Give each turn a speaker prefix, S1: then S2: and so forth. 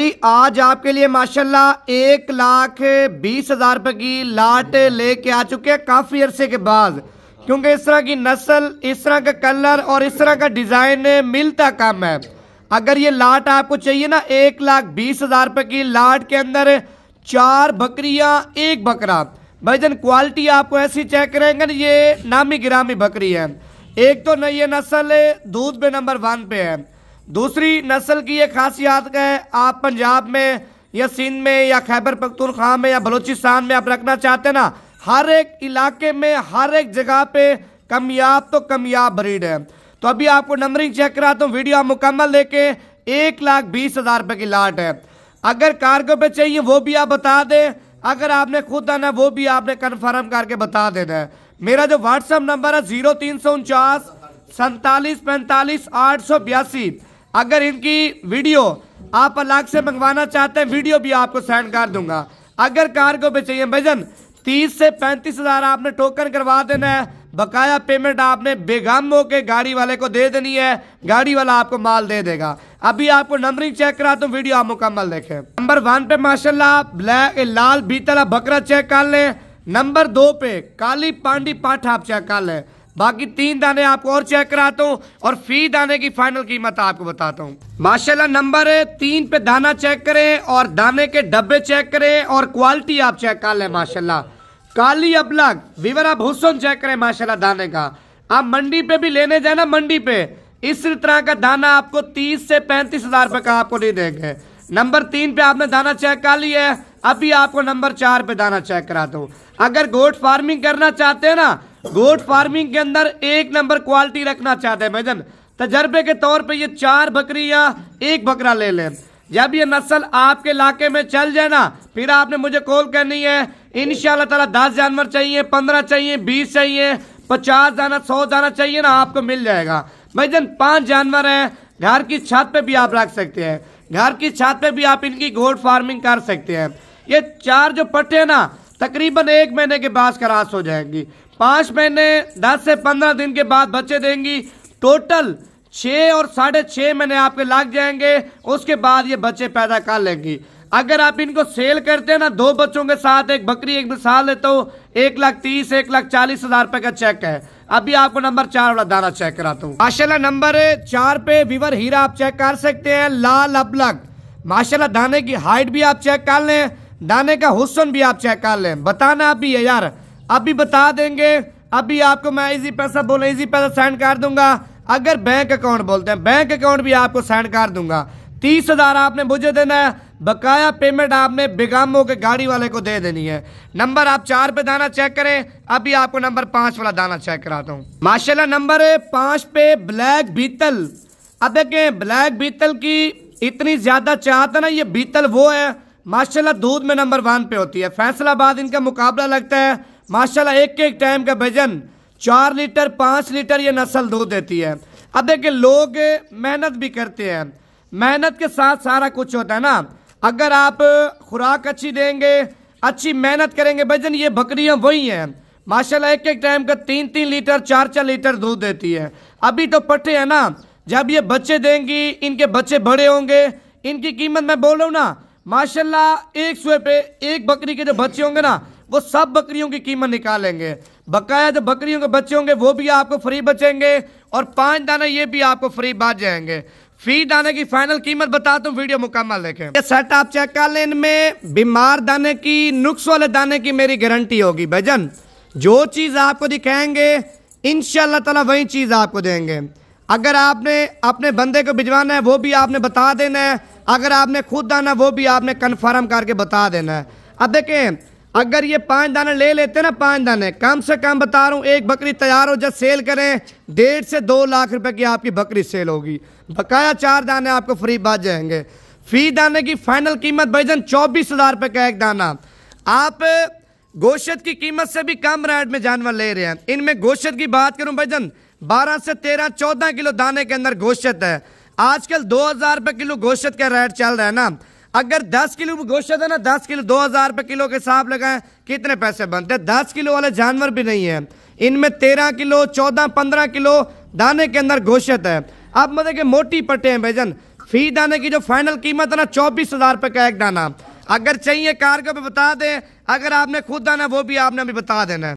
S1: जी आज आपके लिए माशाल्लाह एक लाख बीस हजार रुपये की लाट लेके आ चुके हैं काफ़ी अरसे के बाद क्योंकि इस तरह की नस्ल इस तरह का कलर और इस तरह का डिज़ाइन मिलता कम है अगर ये लाट आपको चाहिए ना एक लाख बीस हज़ार रुपये की लाट के अंदर चार बकरिया एक बकरा भाई जन क्वालिटी आपको ऐसी चेक करेंगे ये नामी गिरामी बकरी है एक तो नई नस्ल दूध पे नंबर वन पे है दूसरी नस्ल की ये खासियत है आप पंजाब में या सिंध में या खैबर पख्तूनख्वा में या बलूचिस्तान में आप रखना चाहते हैं ना हर एक इलाके में हर एक जगह पे कमयाब तो कमयाब ब्रीड है तो अभी आपको नंबरिंग चेक कराता हूँ वीडियो आप मुकम्मल लेके एक लाख बीस हज़ार रुपये की लाट है अगर कार्गो पे चाहिए वो भी आप बता दें अगर आपने खुद आना वो भी आपने कन्फर्म करके बता देना है मेरा जो व्हाट्सअप नंबर है ज़ीरो तीन सौ उनचास सैंतालीस पैंतालीस आठ सौ बयासी अगर इनकी वीडियो आप अलग से मंगवाना चाहते हैं वीडियो भी आपको सेंड कर दूंगा अगर कार्गो पे चाहिए भजन तीस से पैंतीस हजार आपने टोकन करवा देना है बकाया पेमेंट आपने बेगम होकर गाड़ी वाले को दे देनी है गाड़ी वाला आपको माल दे देगा अभी आपको नंबरिंग चेक कराता हूँ वीडियो आप मुकम्मल देखें नंबर वन पे माशाल्लाह ब्लैक लाल बीतला बकरा चेक कर लें नंबर दो पे काली पांडी पाठ आप चेक कर लें बाकी तीन दाने आपको और चेक कराता हूँ और फी दाने की फाइनल कीमत आपको बताता हूँ माशाल्लाह नंबर तीन पे दाना चेक करें और दाने के डब्बे चेक करें और क्वालिटी आप चेक कर लें माशाल्लाह काली अबलग विवर आप हुसन चेक करें माशाल्लाह दाने का आप मंडी पे भी लेने जाए ना मंडी पे इस तरह का दाना आपको तीस से पैंतीस हजार रुपए का आपको नहीं देंगे नंबर तीन पे आपने दाना चेक कर लिया है अभी आपको नंबर चार पे दाना चेक करा दो अगर गोट फार्मिंग करना चाहते हैं ना गोट फार्मिंग के अंदर एक नंबर क्वालिटी रखना चाहते हैं भाईजन तजर्बे के तौर पे ये चार बकरी या एक बकरा ले लें जब ये नस्ल आपके इलाके में चल जाए ना फिर आपने मुझे कॉल करनी है इन ताला दस जानवर चाहिए पंद्रह चाहिए बीस चाहिए पचास जाना सौ जाना चाहिए ना आपको मिल जाएगा भाईजन पांच जानवर है घर की छत पे भी आप रख सकते हैं घर की छत पे भी आप इनकी घोट फार्मिंग कर सकते हैं ये चार जो पट्टे हैं ना तकरीबन एक महीने के बाद खराश हो जाएंगी पाँच महीने दस से पंद्रह दिन के बाद बच्चे देंगी टोटल छः और साढ़े छः महीने आपके लग जाएंगे उसके बाद ये बच्चे पैदा कर लेंगी अगर आप इनको सेल करते हैं ना दो बच्चों के साथ एक बकरी एक मिसाल लेता तो एक लाख तीस एक लाख चालीस हजार रुपए का चेक है अभी आपको नंबर चार वाला दाना चेक कराता हूँ माशाल्लाह नंबर चार पे विवर हीरा आप चेक कर सकते हैं लाल अबलग माशाल्लाह दाने की हाइट भी आप चेक कर लें दाने का हुसन भी आप चेक कर लें बताना अभी है यार अभी बता देंगे अभी आपको मैं इजी पैसा बोला इजी पैसा सेंड कर दूंगा अगर बैंक अकाउंट बोलते हैं बैंक अकाउंट भी आपको सेंड कर दूंगा तीस हज़ार आपने मुझे देना है बकाया पेमेंट आपने बेगामों के गाड़ी वाले को दे देनी है नंबर आप चार पे दाना चेक करें अभी आपको नंबर पांच वाला दाना चेक कराता हूँ माशाला नंबर पांच पे ब्लैक बीतल अब देखें ब्लैक बीतल की इतनी ज़्यादा चाहता ना ये बीतल वो है माशाल्लाह दूध में नंबर वन पे होती है फैसलाबाद इनका मुकाबला लगता है माशाल्लाह एक एक टाइम का भजन चार लीटर पाँच लीटर ये नस्ल दूध देती है अब देखिए लोग मेहनत भी करते हैं मेहनत के साथ सारा कुछ होता है ना अगर आप खुराक अच्छी देंगे अच्छी मेहनत करेंगे भजन ये बकरियाँ वही हैं माशाल्लाह एक एक टाइम का तीन तीन लीटर चार चार लीटर दूध देती है अभी तो पट्टे हैं ना जब ये बच्चे देंगी इनके बच्चे बड़े होंगे इनकी कीमत मैं बोल रहा हूँ ना माशाल्लाह एक सौ पे एक बकरी के जो बच्चे होंगे ना वो सब बकरियों की कीमत निकालेंगे बकाया जो बकरियों के बच्चे होंगे वो भी आपको फ्री बचेंगे और पांच दाना ये भी आपको फ्री बाज जाएंगे फी दाने की फाइनल कीमत बता हूँ वीडियो मुकम्मल देखें ये सेट आप चेक कर लें इनमें बीमार दाने की नुक्स वाले दाने की मेरी गारंटी होगी भजन जो चीज़ आपको दिखाएंगे इनशाला ताला वही चीज़ आपको देंगे अगर आपने अपने बंदे को भिजवाना है वो भी आपने बता देना है अगर आपने खुद दाना वो भी आपने कन्फर्म करके बता देना है अब देखें अगर ये पाँच दाने ले लेते ना पाँच दाने कम से कम बता रहा हूँ एक बकरी तैयार हो जब सेल करें डेढ़ से दो लाख रुपए की आपकी बकरी सेल होगी बकाया चार दाने आपको फ्री बच जाएंगे फी दाने की फाइनल कीमत भाईजन चौबीस हज़ार रुपये का एक दाना आप गोशत की कीमत से भी कम रेट में जानवर ले रहे हैं इनमें गोशत की बात करूँ भाईजन बारह से तेरह चौदह किलो दाने के अंदर गोशत है आजकल दो हजार रुपए किलो गोश्त का रेट चल रहा है ना अगर 10 किलो गोश्त है ना 10 किलो दो हजार रुपये किलो के हिसाब लगाएं कितने पैसे बनते हैं दस किलो वाले जानवर भी नहीं है इनमें तेरह किलो चौदह पंद्रह किलो दाने के अंदर गोश्त है अब मतलब कि मोटी पट्टे हैं भैजन फी दाने की जो फाइनल कीमत है ना चौबीस हज़ार रुपये का एक दाना अगर चाहिए कारगो पे बता दें अगर आपने खुद दाना वो भी आपने अभी बता देना